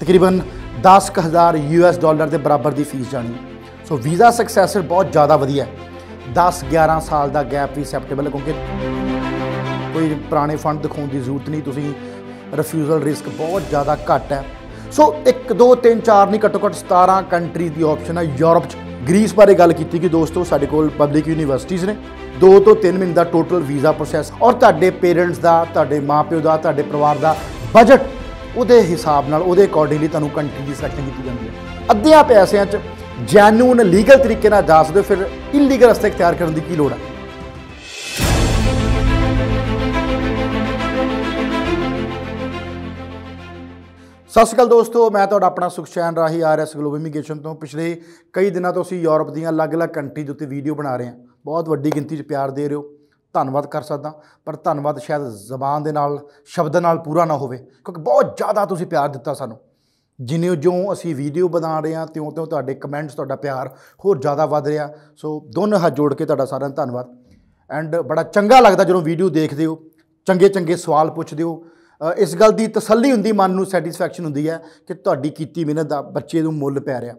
ਤਕਰੀਬਨ 10000 US dollar ਦੇ ਬਰਾਬਰ ਦੀ ਫੀਸ ਜਾਣੀ ਸੋ ਵੀਜ਼ਾ ਸਕਸੈਸ ਬਹੁਤ ਜ਼ਿਆਦਾ ਵਧੀਆ ਹੈ 10 11 ਸਾਲ ਦਾ ਗੈਪ ਵੀ ਸੈਪਟੇਬਲ ਹੈ ਕਿਉਂਕਿ ਕੋਈ ਪੁਰਾਣੇ ਫੰਡ ਦਿਖਾਉਣ ਦੀ ਜ਼ਰੂਰਤ ਨਹੀਂ ਤੁਸੀਂ ਰਿਫਿਊਜ਼ਲ ਰਿਸਕ ਬਹੁਤ ਜ਼ਿਆਦਾ ਘੱਟ ਹੈ ਸੋ 1 2 3 4 ਨਹੀਂ ਘੱਟੋ ਘੱਟ 17 ਕੰਟਰੀ ਦੀ ਆਪਸ਼ਨ ਹੈ ਯੂਰਪ ਚ ਗ੍ਰੀਸ ਬਾਰੇ ਗੱਲ ਕੀਤੀ ਕਿ ਦੋਸਤੋ ਸਾਡੇ ਕੋਲ ਪਬਲਿਕ ਯੂਨੀਵਰਸਿਟੀਆਂ ਨੇ 2 ਤੋਂ 3 ਮਹੀਨੇ ਦਾ ਟੋਟਲ ਵੀਜ਼ਾ ਪ੍ਰੋਸੈਸ ਔਰ ਤੁਹਾਡੇ ਪੇਰੈਂਟਸ ਦਾ ਤੁਹਾਡੇ ਮਾਪਿਓ ਦਾ ਤੁਹਾਡੇ ਪਰਿਵਾਰ ਦਾ ਬਜਟ ਉਹਦੇ ਹਿਸਾਬ ਨਾਲ ਉਹਦੇ ਅਕੋਰਡਿੰਗਲੀ ਤੁਹਾਨੂੰ ਕੰਟਰੀ ਦੀ ਸਿਲੈਕਸ਼ਨ ਕੀਤੀ ਜਾਂਦੀ ਹੈ ਅੱਧਿਆਂ ਪੈਸਿਆਂ 'ਚ ਜੈਨੂਨ ਲੀਗਲ ਤਰੀਕੇ ਨਾਲ ਦੱਸ ਦਿਓ ਫਿਰ ਇਲੀਗਲ ਰਸਤੇ ਤਿਆਰ ਕਰਨ ਦੀ ਕੀ ਲੋੜ ਹੈ ਸਤਿ ਸ਼੍ਰੀ ਅਕਾਲ ਦੋਸਤੋ ਮੈਂ ਤੁਹਾਡਾ ਆਪਣਾ ਸੁਖਚੈਨ ਰਾਹੀ ਆਰਐਸ ਗਲੋਬਲ ਇਮੀਗ੍ਰੇਸ਼ਨ ਤੋਂ ਪਿਛਲੇ ਕਈ ਦਿਨਾਂ ਤੋਂ ਅਸੀਂ ਯੂਰਪ ਦੀਆਂ ਅਲੱਗ-ਅਲੱਗ ਕੰਟਰੀ ਦੇ ਉੱਤੇ ਵੀਡੀਓ ਬਣਾ ਰਹੇ ਹਾਂ ਬਹੁਤ ਵੱਡੀ ਗਿਣਤੀ 'ਚ ਪਿਆਰ ਦੇ ਰਹੇ ਹੋ ਧੰਨਵਾਦ ਕਰ ਸਕਦਾ ਪਰ ਧੰਨਵਾਦ ਸ਼ਾਇਦ ਜ਼ਬਾਨ ਦੇ ਨਾਲ ਸ਼ਬਦ ਨਾਲ ਪੂਰਾ ਨਾ ਹੋਵੇ ਕਿਉਂਕਿ ਬਹੁਤ ਜ਼ਿਆਦਾ ਤੁਸੀਂ ਪਿਆਰ ਦਿੱਤਾ ਸਾਨੂੰ ਜਿਨੇ ਜੋ ਅਸੀਂ ਵੀਡੀਓ ਬਣਾ ਰਹੇ ਹਾਂ ਤਿਉਂ ਤਿਉਂ ਤੁਹਾਡੇ ਕਮੈਂਟਸ ਤੁਹਾਡਾ ਪਿਆਰ ਹੋਰ ਜ਼ਿਆਦਾ ਵੱਧ ਰਿਹਾ ਸੋ ਦੋਨੋਂ ਹੱਥ ਜੋੜ ਕੇ ਤੁਹਾਡਾ ਸਾਰਿਆਂ ਦਾ ਧੰਨਵਾਦ ਐਂਡ ਬੜਾ ਚੰਗਾ ਲੱਗਦਾ ਜਦੋਂ ਵੀਡੀਓ ਦੇਖਦੇ ਹੋ ਚੰਗੇ ਚੰਗੇ ਸਵਾਲ ਪੁੱਛਦੇ ਹੋ ਇਸ ਗੱਲ ਦੀ ਤਸੱਲੀ ਹੁੰਦੀ ਮਨ ਨੂੰ ਸੈਟੀਸਫੈਕਸ਼ਨ ਹੁੰਦੀ ਹੈ ਕਿ ਤੁਹਾਡੀ ਕੀਤੀ ਮਿਹਨਤ ਦਾ ਬੱਚੇ ਨੂੰ ਮੁੱਲ ਪੈ ਰਿਹਾ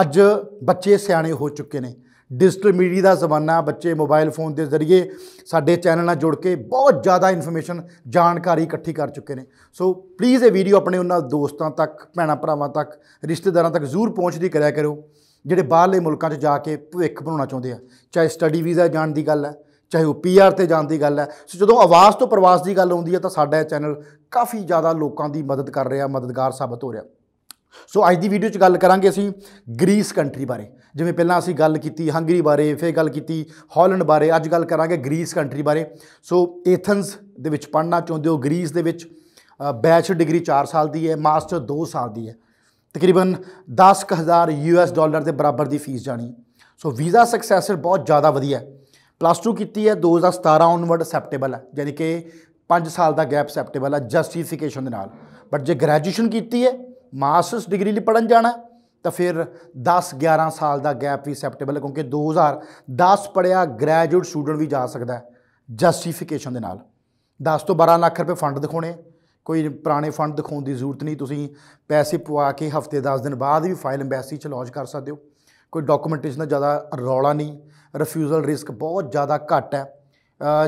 ਅੱਜ ਬੱਚੇ ਸਿਆਣੇ ਹੋ ਚੁੱਕੇ ਨੇ ਡਿਜੀਟਲ ਮੀਡੀਆ ਦਾ ਜ਼ਮਾਨਾ ਬੱਚੇ ਮੋਬਾਈਲ ਫੋਨ ਦੇ ਜ਼ਰੀਏ ਸਾਡੇ ਚੈਨਲ ਨਾਲ ਜੁੜ ਕੇ ਬਹੁਤ ਜ਼ਿਆਦਾ ਇਨਫੋਰਮੇਸ਼ਨ ਜਾਣਕਾਰੀ ਇਕੱਠੀ ਕਰ ਚੁੱਕੇ ਨੇ ਸੋ ਪਲੀਜ਼ ਇਹ ਵੀਡੀਓ ਆਪਣੇ ਉਹਨਾਂ ਦੋਸਤਾਂ ਤੱਕ ਭੈਣਾ ਭਰਾਵਾਂ ਤੱਕ ਰਿਸ਼ਤੇਦਾਰਾਂ ਤੱਕ ਜ਼ਰੂਰ ਪਹੁੰਚਦੀ ਕਰਿਆ ਕਰੋ ਜਿਹੜੇ ਬਾਹਰਲੇ ਮੁਲਕਾਂ 'ਚ ਜਾ ਕੇ ਭਵਿੱਖ ਬਣਾਉਣਾ ਚਾਹੁੰਦੇ ਆ ਚਾਹੇ ਸਟੱਡੀ ਵੀਜ਼ਾ ਜਾਣ ਦੀ ਗੱਲ ਹੈ ਚਾਹੇ ਉਹ ਪੀਆਰ ਤੇ ਜਾਣ ਦੀ ਗੱਲ ਹੈ ਸੋ ਜਦੋਂ ਆਵਾਜ਼ ਤੋਂ ਪ੍ਰਵਾਸ ਦੀ ਗੱਲ ਆਉਂਦੀ ਹੈ ਤਾਂ ਸਾਡਾ ਇਹ ਚੈਨਲ ਕਾਫੀ ਜ਼ਿਆਦਾ ਲੋਕਾਂ ਦੀ ਮਦਦ ਕਰ ਰਿਹਾ ਮਦਦਗਾਰ ਸਾਬਤ ਹੋ ਰਿਹਾ ਸੋ ਅੱਜ ਦੀ ਵੀਡੀਓ 'ਚ ਗੱਲ ਕਰਾਂਗੇ ਅਸੀਂ ਗ੍ਰੀਸ ਕੰਟਰੀ ਬਾਰੇ ਜਿਵੇਂ ਪਹਿਲਾਂ ਅਸੀਂ ਗੱਲ ਕੀਤੀ ਹੰਗਰੀ ਬਾਰੇ ਫੇਰ ਗੱਲ ਕੀਤੀ ਹਾਲੈਂਡ ਬਾਰੇ ਅੱਜ ਗੱਲ ਕਰਾਂਗੇ ਗ੍ਰੀਸ ਕੰਟਰੀ ਬਾਰੇ ਸੋ ਏਥਨਸ ਦੇ ਵਿੱਚ ਪੜ੍ਹਨਾ ਚਾਹੁੰਦੇ ਹੋ ਗ੍ਰੀਸ ਦੇ ਵਿੱਚ ਬੈਚ ਡਿਗਰੀ 4 ਸਾਲ ਦੀ ਹੈ ਮਾਸਟਰ 2 ਸਾਲ ਦੀ ਹੈ ਤਕਰੀਬਨ 10000 ਯੂਐਸ ਡਾਲਰ ਦੇ ਬਰਾਬਰ ਦੀ ਫੀਸ ਜਾਣੀ ਸੋ ਵੀਜ਼ਾ ਸਕਸੈਸ ਬਹੁਤ ਜ਼ਿਆਦਾ ਵਧੀਆ ਹੈ ਪਲੱਸ 2 ਕੀਤੀ ਹੈ 2017 ਆਨਵਰਡ ਅਸੈਪਟੇਬਲ ਹੈ ਯਾਨੀ ਕਿ 5 ਸਾਲ ਦਾ ਗੈਪ ਅਸੈਪਟੇਬਲ ਹੈ ਜਸਟੀਫਿਕੇਸ਼ਨ ਦੇ ਨਾਲ ਬਟ ਜੇ ਗ੍ਰੈਜੂਏਸ਼ਨ ਕੀਤੀ ਹੈ ਮਾਸਟਰਸ ਡਿਗਰੀ ਲਈ ਪੜਨ ਜਾਣਾ ਤਾਂ ਫਿਰ 10 11 ਸਾਲ ਦਾ ਗੈਪ ਵੀ ਐਕਸੈਪਟੇਬਲ ਹੈ ਕਿਉਂਕਿ 2010 ਪੜਿਆ ਗ੍ਰੈਜੂਏਟ ਸਟੂਡੈਂਟ ਵੀ ਜਾ ਸਕਦਾ ਹੈ ਜਸਟੀਫਿਕੇਸ਼ਨ ਦੇ ਨਾਲ 10 ਤੋਂ 12 ਲੱਖ ਰੁਪਏ ਫੰਡ ਦਿਖਾਉਣੇ ਕੋਈ ਪੁਰਾਣੇ ਫੰਡ ਦਿਖਾਉਣ ਦੀ ਜ਼ਰੂਰਤ ਨਹੀਂ ਤੁਸੀਂ ਪੈਸੇ ਪਵਾ ਕੇ ਹਫਤੇ 10 ਦਿਨ ਬਾਅਦ ਵੀ ਫਾਈਲ ਐਮਬੈਸੀ 'ਚ ਲੌਂਚ ਕਰ ਸਕਦੇ ਹੋ ਕੋਈ ਡਾਕੂਮੈਂਟੇਸ਼ਨ ਦਾ ਜ਼ਿਆਦਾ ਰੌਲਾ ਨਹੀਂ ਰਿਫਿਊਜ਼ਲ ਰਿਸਕ ਬਹੁਤ ਜ਼ਿਆਦਾ ਘੱਟ ਹੈ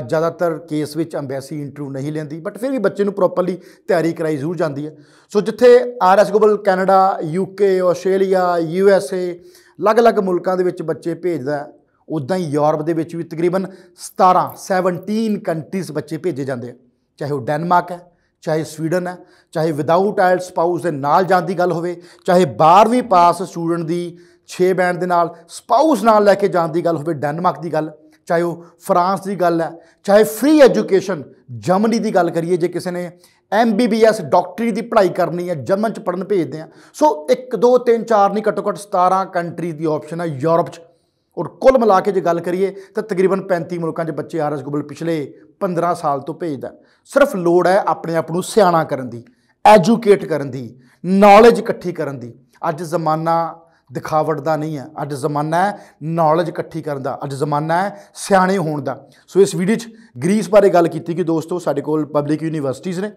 ਜ਼ਿਆਦਾਤਰ ਕੇਸ ਵਿੱਚ ਐਮਬੈਸੀ ਇੰਟਰਵਿਊ ਨਹੀਂ ਲੈਂਦੀ ਬਟ ਫਿਰ ਵੀ ਬੱਚੇ ਨੂੰ ਪ੍ਰੋਪਰਲੀ ਤਿਆਰੀ ਕਰਾਈ ਜ਼ਰੂਰ ਜਾਂਦੀ ਹੈ ਸੋ ਜਿੱਥੇ RS global Canada UK Australia USA ਅਲੱਗ-ਅਲੱਗ ਮੁਲਕਾਂ ਦੇ ਵਿੱਚ ਬੱਚੇ ਭੇਜਦਾ ਉਦਾਂ ਹੀ ਯੂਰਪ ਦੇ ਵਿੱਚ ਵੀ ਤਕਰੀਬਨ 17 17 ਕੰਟਰੀਜ਼ ਬੱਚੇ ਭੇਜੇ ਜਾਂਦੇ ਆ ਚਾਹੇ ਉਹ ਡੈਨਮਾਰਕ ਹੈ ਚਾਹੇ ਸਵੀਡਨ ਹੈ ਚਾਹੇ ਵਿਦਆਊਟ ਆਇਲਸ ਸਪਾਊਸ ਦੇ ਨਾਲ ਜਾਣ ਦੀ ਗੱਲ ਹੋਵੇ ਚਾਹੇ 12ਵੀਂ ਪਾਸ ਸਟੂਡੈਂਟ ਦੀ 6 ਬੈਂਡ ਦੇ ਨਾਲ ਸਪਾਊਸ ਨਾਲ ਲੈ ਕੇ ਜਾਣ ਦੀ ਗੱਲ ਹੋਵੇ ਡੈਨਮਾਰਕ ਦੀ ਗੱਲ ਚਾਹੇ ਉਹ ਫਰਾਂਸ ਦੀ ਗੱਲ ਹੈ ਚਾਹੇ ਫ੍ਰੀ ਐਜੂਕੇਸ਼ਨ ਜਰਮਨੀ ਦੀ ਗੱਲ ਕਰੀਏ ਜੇ ਕਿਸੇ ਨੇ ਐਮਬੀਬੀਐਸ ਡਾਕਟਰੀ ਦੀ ਪੜ੍ਹਾਈ ਕਰਨੀ ਹੈ ਜਰਮਨ ਚ ਪੜਨ ਭੇਜਦੇ ਆ ਸੋ 1 2 3 4 ਨਹੀਂ ਘੱਟੋ ਘੱਟ 17 ਕੰਟਰੀ ਦੀ ਆਪਸ਼ਨ ਹੈ ਯੂਰਪ ਚ ਔਰ ਕੁੱਲ ਮਿਲਾ ਕੇ ਜੇ ਗੱਲ ਕਰੀਏ ਤਾਂ ਤਕਰੀਬਨ 35 ਮੁਲਕਾਂ 'ਚ ਬੱਚੇ ਆਰਐਸ ਗੋਬਲ ਪਿਛਲੇ 15 ਸਾਲ ਤੋਂ ਭੇਜਦਾ ਸਿਰਫ ਲੋੜ ਹੈ ਆਪਣੇ ਆਪ ਨੂੰ ਸਿਆਣਾ ਕਰਨ ਦੀ ਐਜੂਕੇਟ ਕਰਨ ਦੀ ਨੌਲੇਜ ਇਕੱਠੀ ਕਰਨ ਦੀ ਅੱਜ ਜ਼ਮਾਨਾ ਦਿਖਾਵਟ ਦਾ ਨਹੀਂ ਹੈ ਅੱਜ ਜ਼ਮਾਨਾ ਹੈ ਨੌਲੇਜ ਇਕੱਠੀ ਕਰਨ ਦਾ ਅੱਜ ਜ਼ਮਾਨਾ ਹੈ ਸਿਆਣੇ ਹੋਣ ਦਾ ਸੋ ਇਸ ਵੀਡੀਓ 'ਚ ਗ੍ਰੀਸ ਬਾਰੇ ਗੱਲ ਕੀਤੀ ਕਿ ਦੋਸਤੋ ਸਾਡੇ ਕੋਲ ਪਬਲਿਕ ਯੂਨੀਵਰਸਿਟੀਆਂ ਨੇ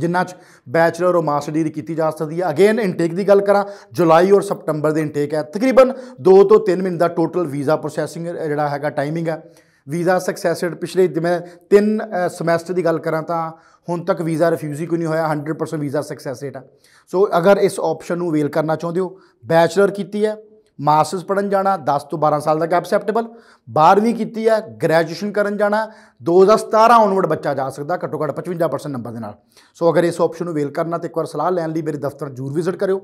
ਜਿੰਨਾਂ 'ਚ ਬੈਚਲਰ ਔਰ ਮਾਸਟਰ ਡਿਗਰੀ ਕੀਤੀ ਜਾ ਸਕਦੀ ਹੈ ਅਗੇਨ ਇਨਟੇਕ ਦੀ ਗੱਲ ਕਰਾਂ ਜੁਲਾਈ ਔਰ ਸਪਟੰਬਰ ਦੇ ਇਨਟੇਕ ਹੈ ਤਕਰੀਬਨ 2 ਤੋਂ 3 ਮਹੀਨੇ ਦਾ ਟੋਟਲ ਵੀਜ਼ਾ ਪ੍ਰੋਸੈਸਿੰਗ ਜਿਹੜਾ ਹੈਗਾ ਟਾਈਮਿੰਗ ਹੈ ਵੀਜ਼ਾ ਸਕਸੈਸ ਰੇਟ ਪਿਛਲੇ ਮੈਂ ਤਿੰਨ ਸਮੈਸਟਰ ਦੀ ਗੱਲ ਕਰਾਂ ਤਾਂ ਹੁਣ ਤੱਕ ਵੀਜ਼ਾ ਰਿਫਿਊਜ਼ ਹੀ ਕੋਈ ਨਹੀਂ ਹੋਇਆ 100% ਵੀਜ਼ਾ ਸਕਸੈਸ ਰੇਟ ਆ ਸੋ ਅਗਰ ਇਸ ਆਪਸ਼ਨ ਨੂੰ ਵੇਲ ਕਰਨਾ ਚਾਹੁੰਦੇ ਹੋ ਬੈਚਲਰ ਕੀਤੀ ਹੈ ਮਾਸਟਰਸ ਪੜਨ ਜਾਣਾ 10 ਤੋਂ 12 ਸਾਲ ਦਾ ਗੈਪ ਐਕਸੈਪਟੇਬਲ 12ਵੀਂ ਕੀਤੀ ਹੈ ਗ੍ਰੈਜੂਏਸ਼ਨ ਕਰਨ ਜਾਣਾ 2017 ਆਨਵਰਡ ਬੱਚਾ ਜਾ ਸਕਦਾ ਘੱਟੋ ਘੱਟ 55% ਨੰਬਰ ਦੇ ਨਾਲ ਸੋ ਅਗਰ ਇਸ ਆਪਸ਼ਨ ਨੂੰ ਵੇਲ ਕਰਨਾ ਤੇ ਇੱਕ ਵਾਰ ਸਲਾਹ ਲੈਣ ਲਈ ਮੇਰੇ ਦਫ਼ਤਰ ਜੂਰ ਵਿਜ਼ਿਟ ਕਰਿਓ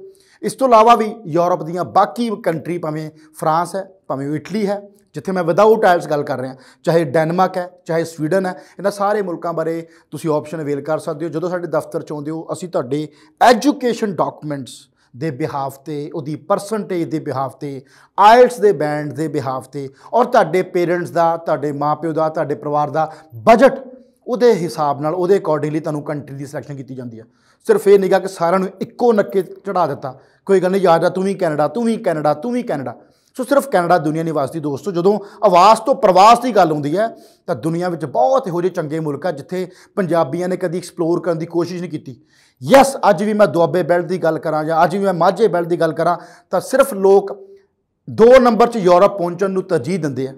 ਇਸ ਤੋਂ ਇਲਾਵਾ ਵੀ ਯੂਰਪ ਦੀਆਂ ਬਾਕੀ ਕੰਟਰੀ ਭਾਵੇਂ ਫਰਾਂਸ ਹੈ ਭਾਵੇਂ ਇਟਲੀ ਹੈ ਜਿੱਥੇ ਮੈਂ ਵਿਦਆਊਟ ਆਇਲਸ ਗੱਲ ਕਰ ਰਿਹਾ ਚਾਹੇ ਡੈਨਮਾਰਕ ਹੈ ਚਾਹੇ ਸਵੀਡਨ ਹੈ ਇਹਨਾਂ ਸਾਰੇ ਮੁਲਕਾਂ ਬਾਰੇ ਤੁਸੀਂ ਆਪਸ਼ਨ ਅਵੇਲ ਕਰ ਸਕਦੇ ਹੋ ਜਦੋਂ ਸਾਡੇ ਦਫ਼ਤਰ ਚ ਆਉਂਦੇ ਹੋ ਅਸੀਂ ਤੁਹਾਡੇ ਐਜੂਕੇਸ਼ਨ ਡਾਕੂਮੈਂਟਸ ਦੇ ਬਿਹਾਫ ਤੇ ਉਹਦੀ ਪਰਸੈਂਟੇਜ ਦੇ ਬਿਹਾਫ ਤੇ ਆਇਲਟਸ ਦੇ ਬੈਂਡ ਦੇ ਬਿਹਾਫ ਤੇ ਔਰ ਤੁਹਾਡੇ ਪੇਰੈਂਟਸ ਦਾ ਤੁਹਾਡੇ ਮਾਪਿਓ ਦਾ ਤੁਹਾਡੇ ਪਰਿਵਾਰ ਦਾ ਬਜਟ ਉਹਦੇ ਹਿਸਾਬ ਨਾਲ ਉਹਦੇ ਅਕੋਰਡਿੰਗਲੀ ਤੁਹਾਨੂੰ ਕੰਟਰੀ ਦੀ ਸਿਲੈਕਸ਼ਨ ਕੀਤੀ ਜਾਂਦੀ ਆ ਸਿਰਫ ਇਹ ਨਹੀਂਗਾ ਕਿ ਸਾਰਿਆਂ ਨੂੰ ਇੱਕੋ ਨੱਕੇ ਚੜਾ ਦਿੱਤਾ ਕੋਈ ਗੱਲ ਨਹੀਂ ਯਾਰ ਤੂੰ ਵੀ ਕੈਨੇਡਾ ਤੂੰ ਵੀ ਕੈਨੇਡਾ ਤੂੰ ਵੀ ਕੈਨੇਡਾ ਸੋ ਸਿਰਫ ਕੈਨੇਡਾ ਦੁਨੀਆ ਨਹੀਂ ਵਸਦੀ ਦੋਸਤੋ ਜਦੋਂ ਆਵਾਸ ਤੋਂ ਪ੍ਰਵਾਸ ਦੀ ਗੱਲ ਹੁੰਦੀ ਹੈ ਤਾਂ ਦੁਨੀਆ ਵਿੱਚ ਬਹੁਤ ਇਹੋ ਜਿਹੇ ਚੰਗੇ ਮੁਲਕ ਆ ਜਿੱਥੇ ਪੰਜਾਬੀਆਂ ਨੇ ਕਦੀ ਐਕਸਪਲੋਰ ਕਰਨ ਦੀ ਕੋਸ਼ਿਸ਼ ਨਹੀਂ ਕੀਤੀ ਯੈਸ ਅੱਜ ਵੀ ਮੈਂ ਦੁਆਬੇ ਬੈਲਟ ਦੀ ਗੱਲ ਕਰਾਂ ਜਾਂ ਅੱਜ ਵੀ ਮੈਂ ਮਾਝੇ ਬੈਲਟ ਦੀ ਗੱਲ ਕਰਾਂ ਤਾਂ ਸਿਰਫ ਲੋਕ ਦੋ ਨੰਬਰ 'ਚ ਯੂਰਪ ਪਹੁੰਚਣ ਨੂੰ ਤਰਜੀਹ ਦਿੰਦੇ ਆ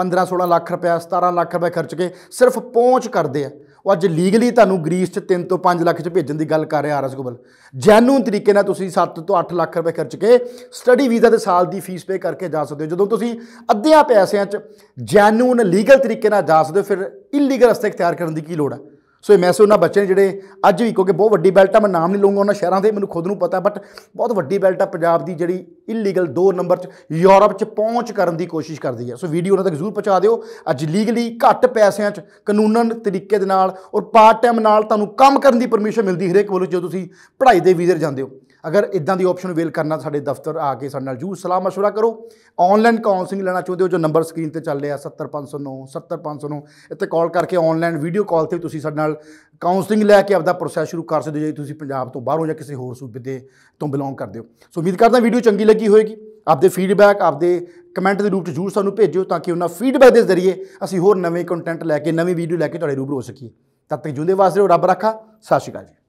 15-16 ਲੱਖ ਰੁਪਏ 17 ਲੱਖ ਰੁਪਏ ਖਰਚ ਕੇ ਸਿਰਫ ਪਹੁੰਚ ਕਰਦੇ ਆ ਉਹ ਅੱਜ ਲੀਗਲੀ ਤੁਹਾਨੂੰ ਗ੍ਰੀਸ 'ਚ 3 ਤੋਂ 5 ਲੱਖ 'ਚ ਭੇਜਣ ਦੀ ਗੱਲ ਕਰ ਰਿਹਾ ਆਰਐਸ ਗੋਬਲ ਜੈਨੂਨ ਤਰੀਕੇ ਨਾਲ ਤੁਸੀਂ 7 ਤੋਂ 8 ਲੱਖ ਰੁਪਏ ਖਰਚ ਕੇ ਸਟੱਡੀ ਵੀਜ਼ਾ ਤੇ ਸਾਲ ਦੀ ਫੀਸ ਪੇ ਕਰਕੇ ਜਾ ਸਕਦੇ ਹੋ ਜਦੋਂ ਤੁਸੀਂ ਅੱਧਿਆਂ ਪੈਸਿਆਂ 'ਚ ਜੈਨੂਨ ਲੀਗਲ ਤਰੀਕੇ ਨਾਲ ਜਾ ਸਕਦੇ ਹੋ ਫਿਰ ਇਲੀਗਲ ਰਸਤੇ ਇਖਤਿਆਰ ਕਰਨ ਦੀ ਕੀ ਲੋੜ ਹੈ ਸੋ ਇਹ ਮੈਸੇਜ ਉਹਨਾਂ ਬੱਚੇ ਨੇ ਜਿਹੜੇ ਅੱਜ ਵੀ ਕਿਉਂਕਿ ਬਹੁਤ ਵੱਡੀ ਬੈਲਟ ਆ ਮੈਂ ਨਾਮ ਨਹੀਂ ਲਵਾਂਗਾ ਉਹਨਾਂ ਸ਼ਹਿਰਾਂ ਦੇ ਮੈਨੂੰ ਖੁਦ ਨੂੰ ਪਤਾ ਬਟ ਬਹੁਤ ਵੱਡੀ ਬੈਲਟ ਆ ਪੰਜਾਬ ਦੀ ਜਿਹੜੀ ਇਲੀਗਲ 2 ਨੰਬਰ 'ਚ ਯੂਰਪ 'ਚ ਪਹੁੰਚ ਕਰਨ ਦੀ ਕੋਸ਼ਿਸ਼ ਕਰਦੀ ਹੈ ਸੋ ਵੀਡੀਓ ਉਹਨਾਂ ਤੱਕ ਜ਼ਰੂਰ ਪਹੁੰਚਾ ਦਿਓ ਅੱਜ ਲੀਗਲੀ ਘੱਟ ਪੈਸਿਆਂ 'ਚ ਕਾਨੂੰਨਨ ਤਰੀਕੇ ਦੇ ਨਾਲ ਔਰ ਪਾਰਟ ਟਾਈਮ ਨਾਲ ਤੁਹਾਨੂੰ ਕੰਮ ਕਰਨ ਦੀ ਪਰਮਿਸ਼ਨ ਮਿਲਦੀ ਹਰੇਕ ਵੱਲੋਂ ਜਦੋਂ ਤੁਸੀਂ ਪੜ੍ਹਾਈ ਦੇ ਵੀਜ਼ੇ ਜਾਂਦੇ ਹੋ ਅਗਰ ਇਦਾਂ ਦੀ ਆਪਸ਼ਨ ਅਵੇਲ ਕਰਨਾ ਸਾਡੇ ਦਫ਼ਤਰ ਆ ਕੇ ਸਾਡੇ ਨਾਲ ਜੂ ਸਲਾਹ مشورہ ਕਰੋ ਆਨਲਾਈਨ ਕਾਉਂਸਲਿੰਗ ਲੈਣਾ ਚਾਹੁੰਦੇ ਹੋ ਜੋ ਨੰਬਰ ਸਕਰੀਨ ਤੇ ਚੱਲ ਰਿਹਾ 70509 70509 ਇੱਥੇ ਕਾਲ ਕਰਕੇ ਆਨਲਾਈਨ ਵੀਡੀਓ ਕਾਲ ਤੇ ਤੁਸੀਂ ਸਾਡੇ ਨਾਲ ਕਾਉਂਸਲਿੰਗ ਲੈ ਕੇ ਆਪਦਾ ਪ੍ਰੋਸੈਸ ਸ਼ੁਰੂ ਕਰ ਸਕਦੇ ਹੋ ਜੇ ਤੁਸੀਂ ਪੰਜਾਬ ਤੋਂ ਬਾਹਰੋਂ ਜਾਂ ਕਿਸੇ ਹੋਰ ਸੂਬੇ ਦੇ ਤੋਂ ਬਿਲੋਂਗ ਕਰਦੇ ਹੋ ਸੋ ਉਮੀਦ ਕਰਦਾ ਵੀਡੀਓ ਚੰਗੀ ਲੱਗੀ ਹੋਵੇਗੀ ਆਪਦੇ ਫੀਡਬੈਕ ਆਪਦੇ ਕਮੈਂਟ ਦੇ ਰੂਪ ਚ ਜੂਰ ਸਾਨੂੰ ਭੇਜਿਓ ਤਾਂ ਕਿ ਉਹਨਾਂ ਫੀਡਬੈਕ ਦੇ ਜ਼ਰੀਏ ਅਸੀਂ ਹੋਰ ਨਵੇਂ ਕੰਟੈਂਟ ਲੈ ਕੇ ਨਵੀਂ ਵੀਡੀਓ ਲੈ ਕੇ ਤੁਹਾਡੇ ਰੂਬਰੂ ਹੋ ਸਕੀਏ ਤਦ ਤੱਕ ਜੁੰਦੇ ਵਾਸਤੇ ਰੱਬ ਰੱਖਾ ਸਤਿ ਸ਼੍ਰੀ ਅਕਾਲ ਜੀ